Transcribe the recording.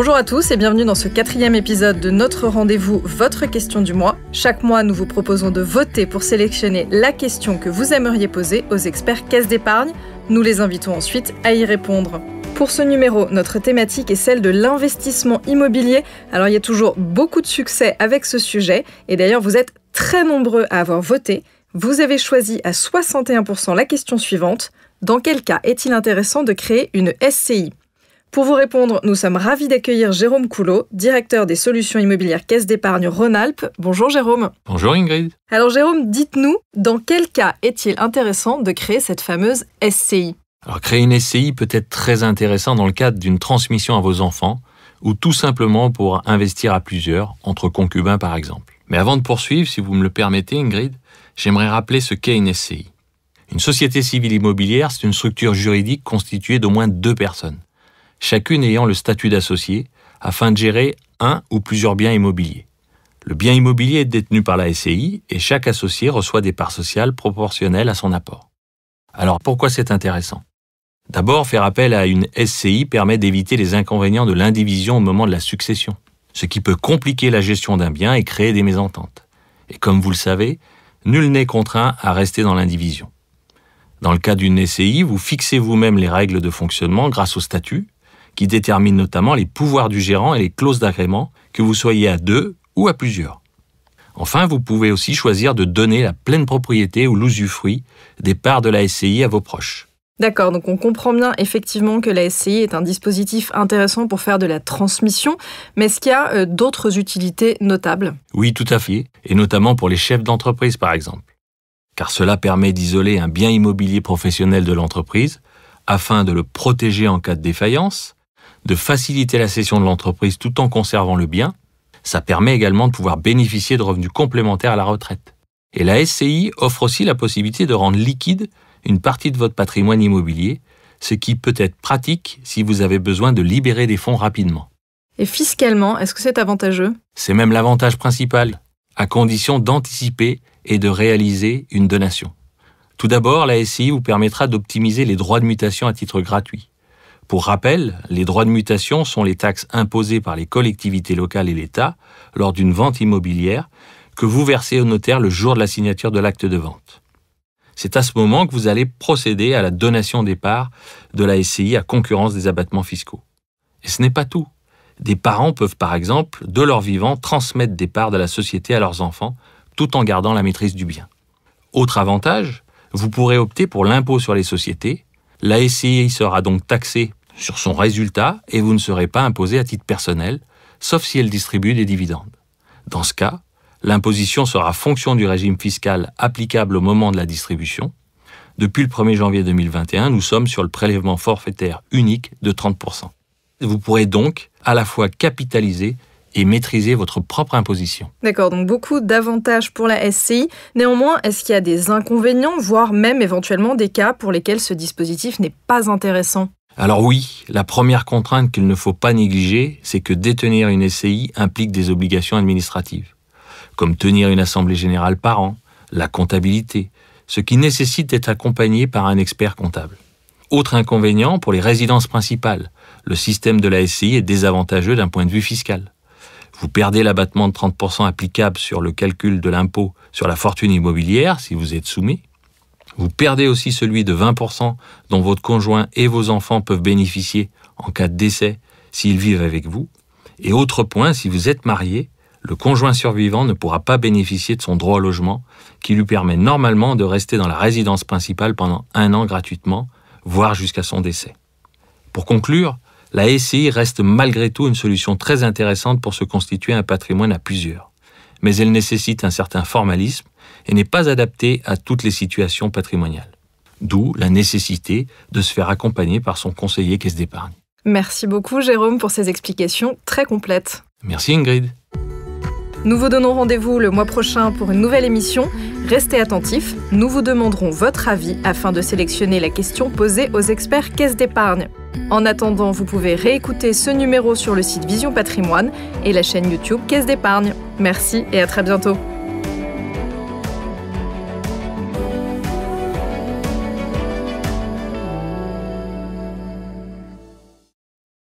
Bonjour à tous et bienvenue dans ce quatrième épisode de notre rendez-vous Votre question du mois. Chaque mois, nous vous proposons de voter pour sélectionner la question que vous aimeriez poser aux experts caisse d'épargne. Nous les invitons ensuite à y répondre. Pour ce numéro, notre thématique est celle de l'investissement immobilier. Alors il y a toujours beaucoup de succès avec ce sujet et d'ailleurs vous êtes très nombreux à avoir voté. Vous avez choisi à 61% la question suivante. Dans quel cas est-il intéressant de créer une SCI pour vous répondre, nous sommes ravis d'accueillir Jérôme Coulot, directeur des solutions immobilières Caisse d'épargne Rhône-Alpes. Bonjour Jérôme. Bonjour Ingrid. Alors Jérôme, dites-nous, dans quel cas est-il intéressant de créer cette fameuse SCI Alors créer une SCI peut être très intéressant dans le cadre d'une transmission à vos enfants ou tout simplement pour investir à plusieurs, entre concubins par exemple. Mais avant de poursuivre, si vous me le permettez Ingrid, j'aimerais rappeler ce qu'est une SCI. Une société civile immobilière, c'est une structure juridique constituée d'au moins deux personnes chacune ayant le statut d'associé, afin de gérer un ou plusieurs biens immobiliers. Le bien immobilier est détenu par la SCI et chaque associé reçoit des parts sociales proportionnelles à son apport. Alors pourquoi c'est intéressant D'abord, faire appel à une SCI permet d'éviter les inconvénients de l'indivision au moment de la succession, ce qui peut compliquer la gestion d'un bien et créer des mésententes. Et comme vous le savez, nul n'est contraint à rester dans l'indivision. Dans le cas d'une SCI, vous fixez vous-même les règles de fonctionnement grâce au statut qui détermine notamment les pouvoirs du gérant et les clauses d'agrément, que vous soyez à deux ou à plusieurs. Enfin, vous pouvez aussi choisir de donner la pleine propriété ou l'usufruit des parts de la SCI à vos proches. D'accord, donc on comprend bien effectivement que la SCI est un dispositif intéressant pour faire de la transmission, mais est-ce qu'il y a euh, d'autres utilités notables Oui, tout à fait, et notamment pour les chefs d'entreprise par exemple. Car cela permet d'isoler un bien immobilier professionnel de l'entreprise afin de le protéger en cas de défaillance, de faciliter la cession de l'entreprise tout en conservant le bien, ça permet également de pouvoir bénéficier de revenus complémentaires à la retraite. Et la SCI offre aussi la possibilité de rendre liquide une partie de votre patrimoine immobilier, ce qui peut être pratique si vous avez besoin de libérer des fonds rapidement. Et fiscalement, est-ce que c'est avantageux C'est même l'avantage principal, à condition d'anticiper et de réaliser une donation. Tout d'abord, la SCI vous permettra d'optimiser les droits de mutation à titre gratuit. Pour rappel, les droits de mutation sont les taxes imposées par les collectivités locales et l'État lors d'une vente immobilière que vous versez au notaire le jour de la signature de l'acte de vente. C'est à ce moment que vous allez procéder à la donation des parts de la SCI à concurrence des abattements fiscaux. Et ce n'est pas tout. Des parents peuvent par exemple, de leur vivant, transmettre des parts de la société à leurs enfants tout en gardant la maîtrise du bien. Autre avantage, vous pourrez opter pour l'impôt sur les sociétés. La SCI sera donc taxée sur son résultat et vous ne serez pas imposé à titre personnel, sauf si elle distribue des dividendes. Dans ce cas, l'imposition sera fonction du régime fiscal applicable au moment de la distribution. Depuis le 1er janvier 2021, nous sommes sur le prélèvement forfaitaire unique de 30%. Vous pourrez donc à la fois capitaliser et maîtriser votre propre imposition. D'accord, donc beaucoup d'avantages pour la SCI. Néanmoins, est-ce qu'il y a des inconvénients, voire même éventuellement des cas pour lesquels ce dispositif n'est pas intéressant alors oui, la première contrainte qu'il ne faut pas négliger, c'est que détenir une SCI implique des obligations administratives, comme tenir une assemblée générale par an, la comptabilité, ce qui nécessite d'être accompagné par un expert comptable. Autre inconvénient pour les résidences principales, le système de la SCI est désavantageux d'un point de vue fiscal. Vous perdez l'abattement de 30% applicable sur le calcul de l'impôt sur la fortune immobilière si vous êtes soumis, vous perdez aussi celui de 20% dont votre conjoint et vos enfants peuvent bénéficier en cas de décès s'ils vivent avec vous. Et autre point, si vous êtes marié, le conjoint survivant ne pourra pas bénéficier de son droit au logement, qui lui permet normalement de rester dans la résidence principale pendant un an gratuitement, voire jusqu'à son décès. Pour conclure, la SCI reste malgré tout une solution très intéressante pour se constituer un patrimoine à plusieurs. Mais elle nécessite un certain formalisme et n'est pas adapté à toutes les situations patrimoniales. D'où la nécessité de se faire accompagner par son conseiller caisse d'épargne. Merci beaucoup Jérôme pour ces explications très complètes. Merci Ingrid. Nous vous donnons rendez-vous le mois prochain pour une nouvelle émission. Restez attentifs, nous vous demanderons votre avis afin de sélectionner la question posée aux experts caisse d'épargne. En attendant, vous pouvez réécouter ce numéro sur le site Vision Patrimoine et la chaîne YouTube Caisse d'épargne. Merci et à très bientôt.